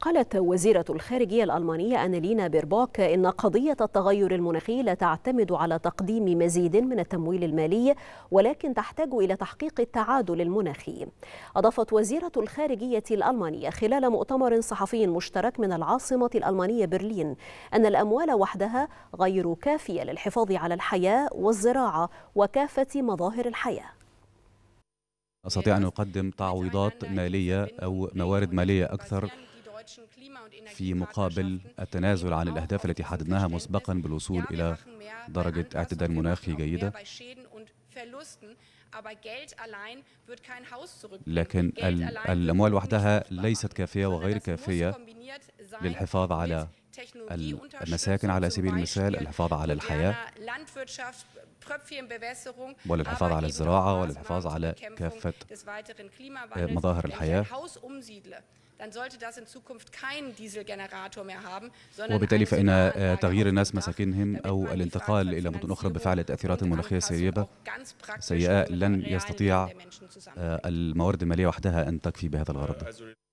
قالت وزيرة الخارجية الألمانية أنالينا بيرباك إن قضية التغير المناخي لا تعتمد على تقديم مزيد من التمويل المالي ولكن تحتاج إلى تحقيق التعادل المناخي أضافت وزيرة الخارجية الألمانية خلال مؤتمر صحفي مشترك من العاصمة الألمانية برلين أن الأموال وحدها غير كافية للحفاظ على الحياة والزراعة وكافة مظاهر الحياة أستطيع أن أقدم تعويضات مالية أو موارد مالية أكثر في مقابل التنازل عن الأهداف التي حددناها مسبقا بالوصول إلى درجة اعتدال مناخي جيدة لكن الأموال وحدها ليست كافية وغير كافية للحفاظ على المساكن على سبيل المثال الحفاظ على الحياة وللحفاظ على الزراعة وللحفاظ على كافة آه، مظاهر الحياة وبالتالي فإن آه، تغيير الناس مساكنهم أو الانتقال إلى مدن أخرى بفعل تأثيرات مناخية سيئة سيئة لن يستطيع آه، الموارد المالية وحدها أن تكفي بهذا الغرض آه،